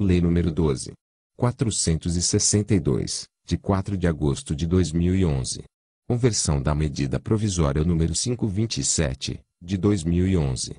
Lei nº 12. 462, de 4 de agosto de 2011. Conversão da medida provisória número 527, de 2011.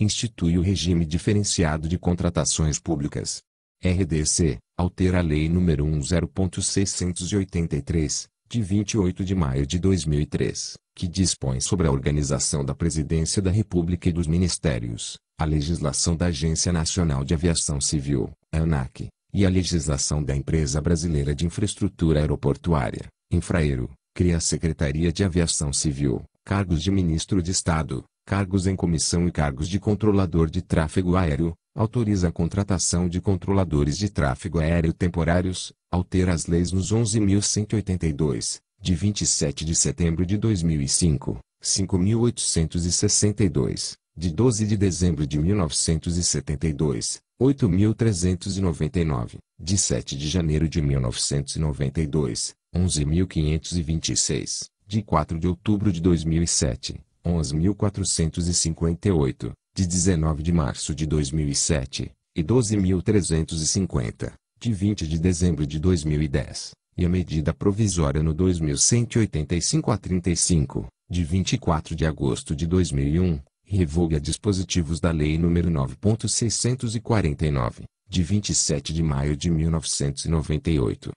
Institui o regime diferenciado de contratações públicas. RDC altera a lei número 10.683, de 28 de maio de 2003, que dispõe sobre a organização da Presidência da República e dos Ministérios, a legislação da Agência Nacional de Aviação Civil, ANAC, e a legislação da Empresa Brasileira de Infraestrutura Aeroportuária, Infraero, cria a Secretaria de Aviação Civil, cargos de Ministro de Estado, cargos em comissão e cargos de controlador de tráfego aéreo, autoriza a contratação de controladores de tráfego aéreo temporários, altera as leis nos 11.182, de 27 de setembro de 2005, 5.862, de 12 de dezembro de 1972, 8.399, de 7 de janeiro de 1992, 11.526, de 4 de outubro de 2007, 11.458, de 19 de março de 2007, e 12.350, de 20 de dezembro de 2010, e a medida provisória no 2.185 a 35, de 24 de agosto de 2001, revoga dispositivos da Lei nº 9.649, de 27 de maio de 1998.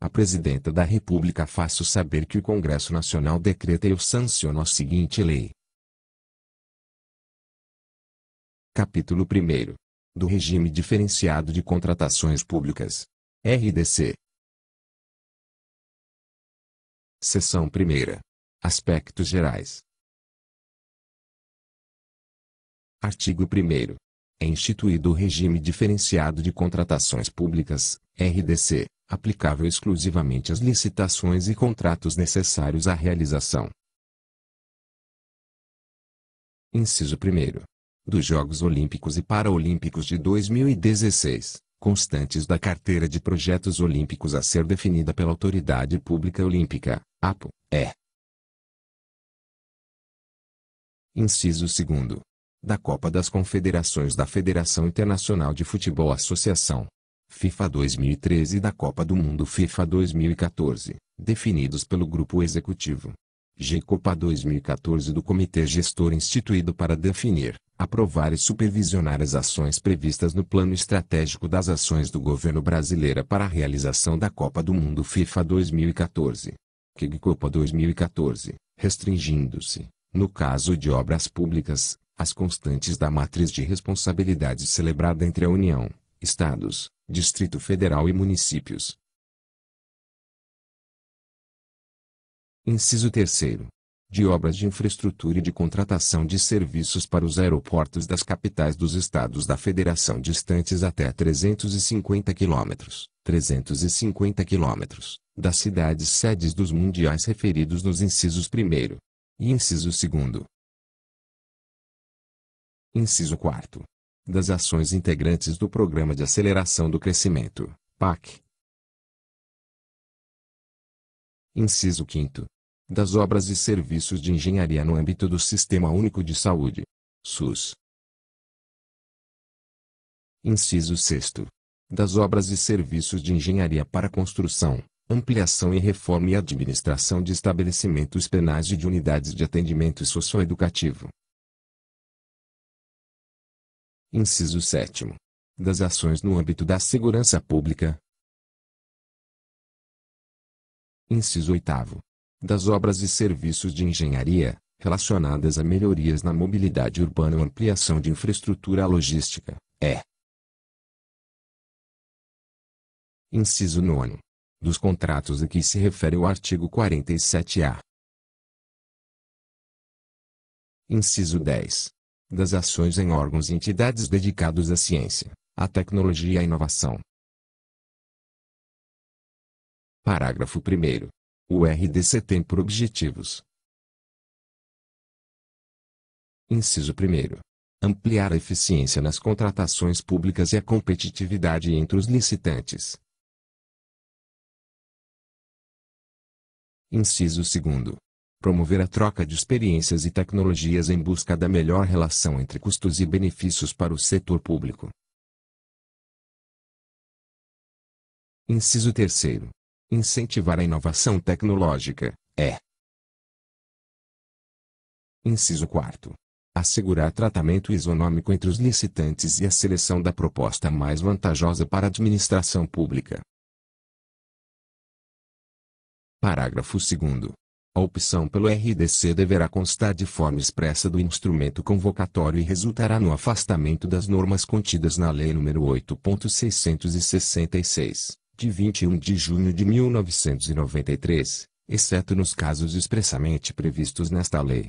A Presidenta da República faço saber que o Congresso Nacional decreta e o sanciona a seguinte lei. Capítulo 1 do Regime Diferenciado de Contratações Públicas. RDC. Seção 1 Aspectos gerais. Artigo 1 É instituído o regime diferenciado de contratações públicas, RDC, aplicável exclusivamente às licitações e contratos necessários à realização. Inciso 1 dos Jogos Olímpicos e Paralímpicos de 2016, constantes da carteira de projetos olímpicos a ser definida pela autoridade pública olímpica, APO, é, Inciso 2. Da Copa das Confederações da Federação Internacional de Futebol Associação. FIFA 2013 e da Copa do Mundo FIFA 2014, definidos pelo Grupo Executivo. G Copa 2014 do Comitê Gestor instituído para definir, aprovar e supervisionar as ações previstas no Plano Estratégico das Ações do Governo Brasileira para a realização da Copa do Mundo FIFA 2014. Copa 2014, restringindo-se, no caso de obras públicas, as constantes da matriz de responsabilidade celebrada entre a União, Estados, Distrito Federal e municípios. Inciso 3 de obras de infraestrutura e de contratação de serviços para os aeroportos das capitais dos estados da federação distantes até 350 km, 350 km, das cidades sedes dos mundiais referidos nos incisos 1 Inciso 2. Inciso 4. Das ações integrantes do Programa de Aceleração do Crescimento, PAC. Inciso 5. Das obras e serviços de engenharia no âmbito do Sistema Único de Saúde, SUS. Inciso 6. Das obras e serviços de engenharia para construção, ampliação e reforma e administração de estabelecimentos penais e de unidades de atendimento socioeducativo. Inciso 7. Das ações no âmbito da segurança pública. Inciso 8. Das obras e serviços de engenharia, relacionadas a melhorias na mobilidade urbana ou ampliação de infraestrutura logística, é. Inciso 9 dos contratos a que se refere o artigo 47-A. Inciso 10. Das ações em órgãos e entidades dedicados à ciência, à tecnologia e à inovação. Parágrafo 1. O RDC tem por objetivos. Inciso 1. Ampliar a eficiência nas contratações públicas e a competitividade entre os licitantes, Inciso 2. Promover a troca de experiências e tecnologias em busca da melhor relação entre custos e benefícios para o setor público. Inciso 3. Incentivar a inovação tecnológica é. Inciso 4. Assegurar tratamento isonômico entre os licitantes e a seleção da proposta mais vantajosa para a administração pública. Parágrafo 2 a opção pelo RDC deverá constar de forma expressa do instrumento convocatório e resultará no afastamento das normas contidas na Lei nº 8.666, de 21 de junho de 1993, exceto nos casos expressamente previstos nesta lei.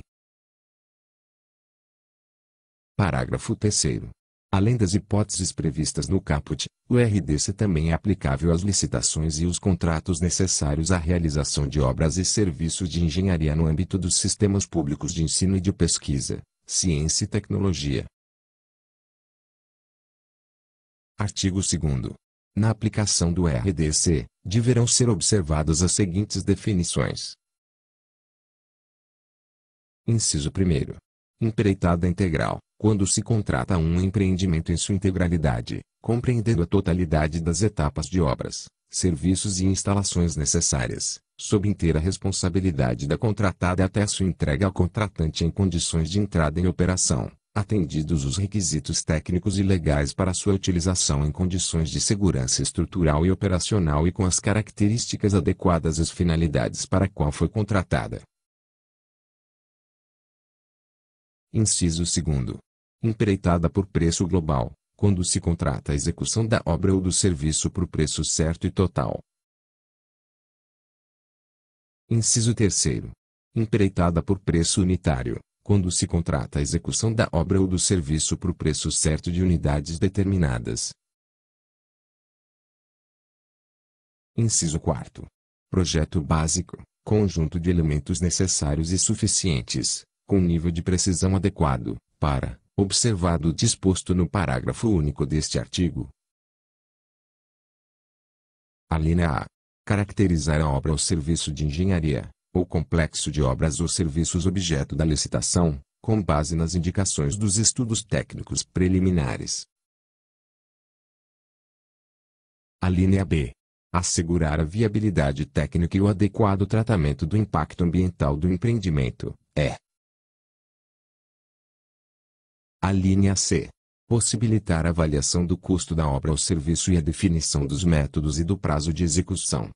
Parágrafo 3 Além das hipóteses previstas no caput, o RDC também é aplicável às licitações e os contratos necessários à realização de obras e serviços de engenharia no âmbito dos sistemas públicos de ensino e de pesquisa, ciência e tecnologia. Artigo 2 Na aplicação do RDC, deverão ser observadas as seguintes definições. Inciso 1 Empreitada integral quando se contrata um empreendimento em sua integralidade, compreendendo a totalidade das etapas de obras, serviços e instalações necessárias, sob inteira responsabilidade da contratada até a sua entrega ao contratante em condições de entrada em operação, atendidos os requisitos técnicos e legais para sua utilização em condições de segurança estrutural e operacional e com as características adequadas às finalidades para a qual foi contratada. Inciso 2 empreitada por preço global, quando se contrata a execução da obra ou do serviço por preço certo e total. Inciso 3. Empreitada por preço unitário, quando se contrata a execução da obra ou do serviço por preço certo de unidades determinadas. Inciso 4. Projeto básico conjunto de elementos necessários e suficientes, com nível de precisão adequado, para, observado o disposto no parágrafo único deste artigo. Alínea A. Caracterizar a obra ou serviço de engenharia, ou complexo de obras ou serviços objeto da licitação, com base nas indicações dos estudos técnicos preliminares. Alínea B. Assegurar a viabilidade técnica e o adequado tratamento do impacto ambiental do empreendimento, é, a linha C. Possibilitar a avaliação do custo da obra ou serviço e a definição dos métodos e do prazo de execução.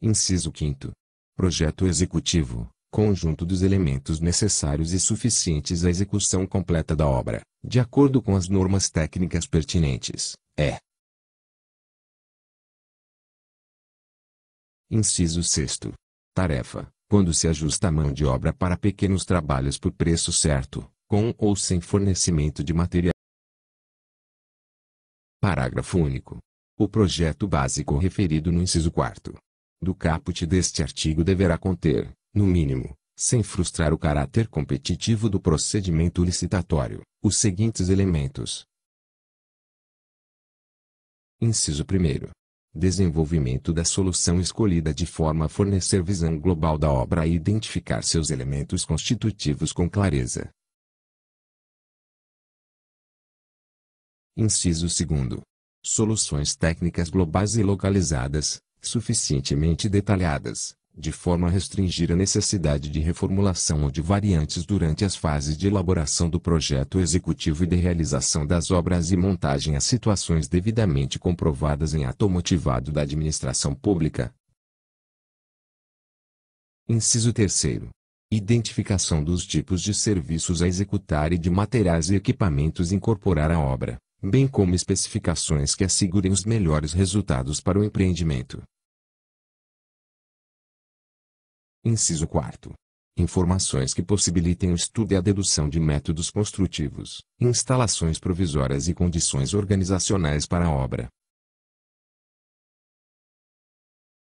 Inciso 5. Projeto executivo conjunto dos elementos necessários e suficientes à execução completa da obra, de acordo com as normas técnicas pertinentes, é. Inciso 6. Tarefa quando se ajusta a mão de obra para pequenos trabalhos por preço certo, com ou sem fornecimento de material. Parágrafo único. O projeto básico referido no inciso 4 do caput deste artigo deverá conter, no mínimo, sem frustrar o caráter competitivo do procedimento licitatório, os seguintes elementos. Inciso 1 desenvolvimento da solução escolhida de forma a fornecer visão global da obra e identificar seus elementos constitutivos com clareza. Inciso 2. Soluções técnicas globais e localizadas, suficientemente detalhadas, de forma a restringir a necessidade de reformulação ou de variantes durante as fases de elaboração do projeto executivo e de realização das obras e montagem a situações devidamente comprovadas em ato motivado da administração pública. Inciso 3. Identificação dos tipos de serviços a executar e de materiais e equipamentos incorporar à obra, bem como especificações que assegurem os melhores resultados para o empreendimento Inciso 4. Informações que possibilitem o estudo e a dedução de métodos construtivos, instalações provisórias e condições organizacionais para a obra.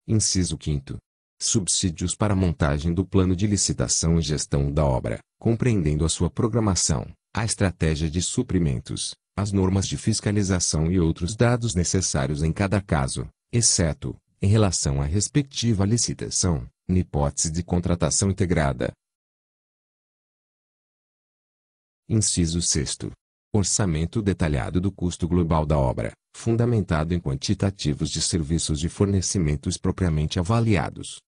Inciso 5. Subsídios para a montagem do plano de licitação e gestão da obra, compreendendo a sua programação, a estratégia de suprimentos, as normas de fiscalização e outros dados necessários em cada caso, exceto, em relação à respectiva licitação, na hipótese de contratação integrada. Inciso 6. Orçamento detalhado do custo global da obra, fundamentado em quantitativos de serviços e fornecimentos propriamente avaliados.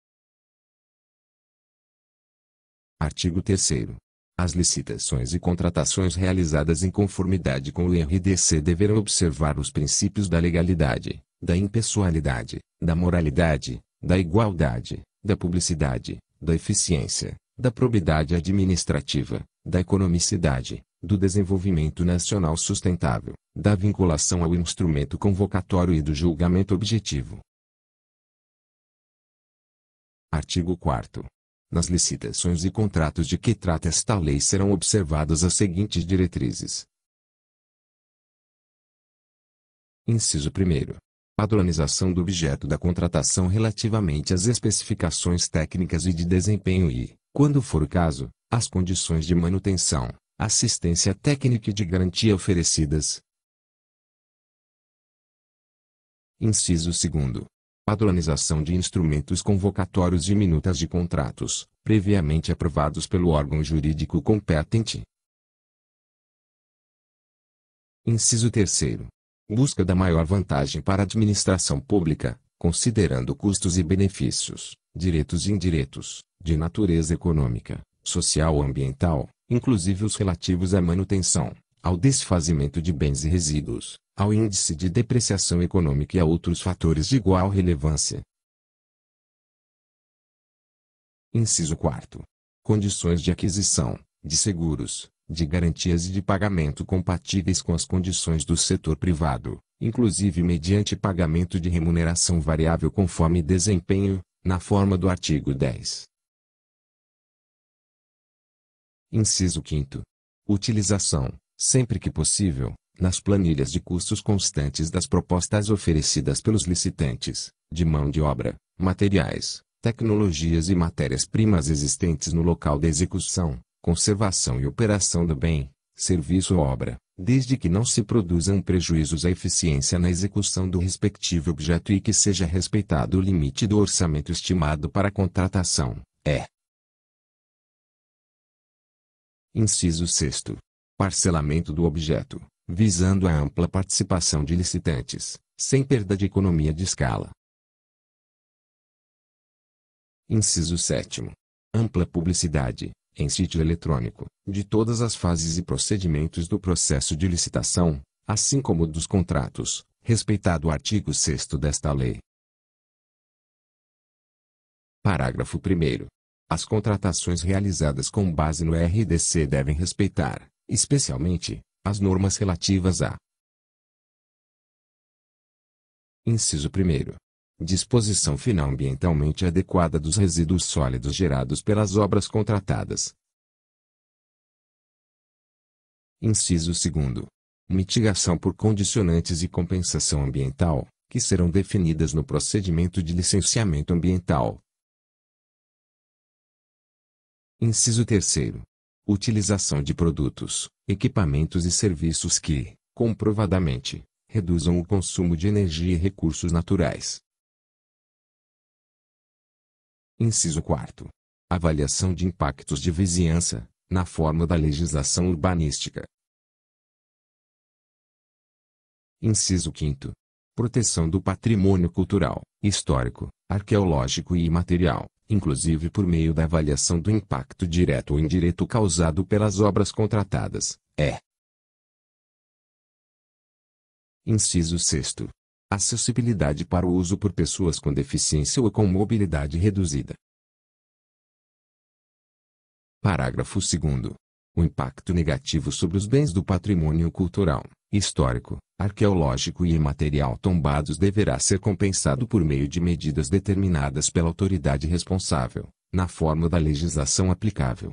Artigo 3. As licitações e contratações realizadas em conformidade com o RDC deverão observar os princípios da legalidade, da impessoalidade, da moralidade, da igualdade, da publicidade, da eficiência, da probidade administrativa, da economicidade, do desenvolvimento nacional sustentável, da vinculação ao instrumento convocatório e do julgamento objetivo. Artigo 4 Nas licitações e contratos de que trata esta lei serão observadas as seguintes diretrizes. Inciso 1 padronização do objeto da contratação relativamente às especificações técnicas e de desempenho e, quando for o caso, às condições de manutenção, assistência técnica e de garantia oferecidas. Inciso 2. Padronização de instrumentos convocatórios e minutas de contratos, previamente aprovados pelo órgão jurídico competente. Inciso 3 busca da maior vantagem para a administração pública, considerando custos e benefícios, diretos e indiretos, de natureza econômica, social ou ambiental, inclusive os relativos à manutenção, ao desfazimento de bens e resíduos, ao índice de depreciação econômica e a outros fatores de igual relevância. Inciso 4. Condições de aquisição de seguros, de garantias e de pagamento compatíveis com as condições do setor privado, inclusive mediante pagamento de remuneração variável conforme desempenho, na forma do artigo 10. Inciso 5. Utilização, sempre que possível, nas planilhas de custos constantes das propostas oferecidas pelos licitantes, de mão de obra, materiais, tecnologias e matérias-primas existentes no local da execução, conservação e operação do bem, serviço ou obra, desde que não se produzam prejuízos à eficiência na execução do respectivo objeto e que seja respeitado o limite do orçamento estimado para a contratação, é. Inciso 6. Parcelamento do objeto, visando a ampla participação de licitantes, sem perda de economia de escala. Inciso 7. Ampla publicidade, em sítio eletrônico, de todas as fases e procedimentos do processo de licitação, assim como dos contratos, respeitado o artigo 6 desta lei. Parágrafo 1. As contratações realizadas com base no RDC devem respeitar, especialmente, as normas relativas a. Inciso 1. Disposição final ambientalmente adequada dos resíduos sólidos gerados pelas obras contratadas. Inciso 2. Mitigação por condicionantes e compensação ambiental, que serão definidas no procedimento de licenciamento ambiental. Inciso 3. Utilização de produtos, equipamentos e serviços que, comprovadamente, reduzam o consumo de energia e recursos naturais, Inciso 4. Avaliação de impactos de vizinhança, na forma da legislação urbanística. Inciso 5. Proteção do patrimônio cultural, histórico, arqueológico e imaterial, inclusive por meio da avaliação do impacto direto ou indireto causado pelas obras contratadas, é. Inciso 6 acessibilidade para o uso por pessoas com deficiência ou com mobilidade reduzida. Parágrafo 2. O impacto negativo sobre os bens do patrimônio cultural, histórico, arqueológico e imaterial tombados deverá ser compensado por meio de medidas determinadas pela autoridade responsável, na forma da legislação aplicável.